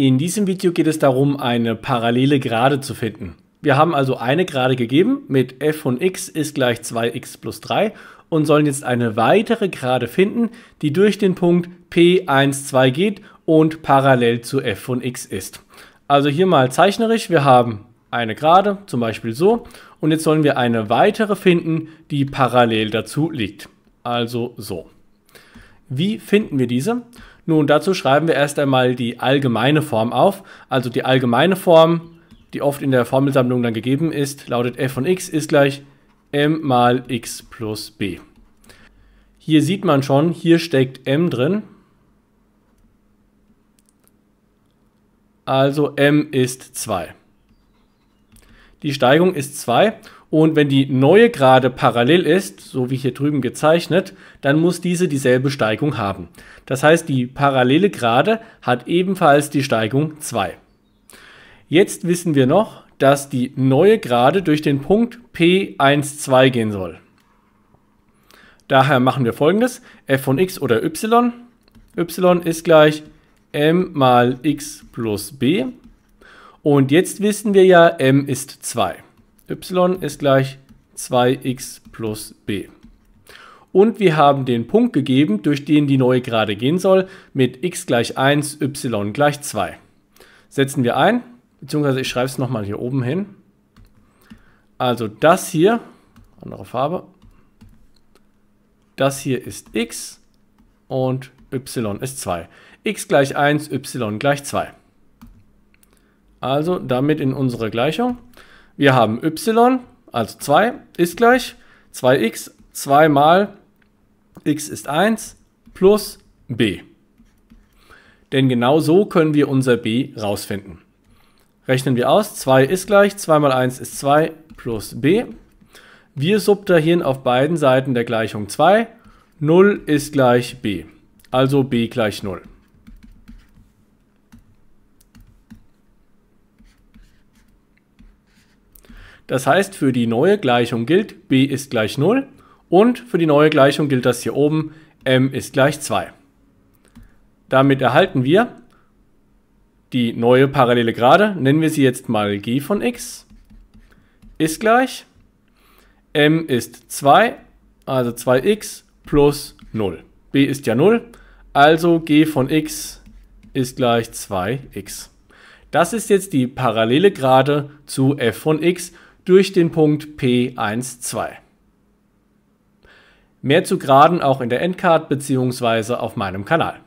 In diesem Video geht es darum, eine parallele Gerade zu finden. Wir haben also eine Gerade gegeben mit f von x ist gleich 2x plus 3 und sollen jetzt eine weitere Gerade finden, die durch den Punkt P1, 2 geht und parallel zu f von x ist. Also hier mal zeichnerisch, wir haben eine Gerade, zum Beispiel so, und jetzt sollen wir eine weitere finden, die parallel dazu liegt. Also so. Wie finden wir diese? Nun, dazu schreiben wir erst einmal die allgemeine Form auf. Also die allgemeine Form, die oft in der Formelsammlung dann gegeben ist, lautet f von x ist gleich m mal x plus b. Hier sieht man schon, hier steckt m drin. Also m ist 2. Die Steigung ist 2 und wenn die neue Gerade parallel ist, so wie hier drüben gezeichnet, dann muss diese dieselbe Steigung haben. Das heißt, die parallele Gerade hat ebenfalls die Steigung 2. Jetzt wissen wir noch, dass die neue Gerade durch den Punkt P12 gehen soll. Daher machen wir folgendes, f von x oder y, y ist gleich m mal x plus b und jetzt wissen wir ja, m ist 2 y ist gleich 2x plus b. Und wir haben den Punkt gegeben, durch den die neue Gerade gehen soll, mit x gleich 1, y gleich 2. Setzen wir ein, beziehungsweise ich schreibe es nochmal hier oben hin. Also das hier, andere Farbe, das hier ist x und y ist 2. x gleich 1, y gleich 2. Also damit in unsere Gleichung wir haben y, also 2, ist gleich 2x 2 mal x ist 1 plus b. Denn genau so können wir unser b rausfinden. Rechnen wir aus, 2 ist gleich, 2 mal 1 ist 2 plus b. Wir subtrahieren auf beiden Seiten der Gleichung 2, 0 ist gleich b, also b gleich 0. Das heißt, für die neue Gleichung gilt, b ist gleich 0 und für die neue Gleichung gilt das hier oben, m ist gleich 2. Damit erhalten wir die neue parallele Gerade, nennen wir sie jetzt mal g von x, ist gleich m ist 2, also 2x plus 0. b ist ja 0, also g von x ist gleich 2x. Das ist jetzt die parallele Gerade zu f von x durch den Punkt P12. Mehr zu geraden auch in der Endcard bzw. auf meinem Kanal.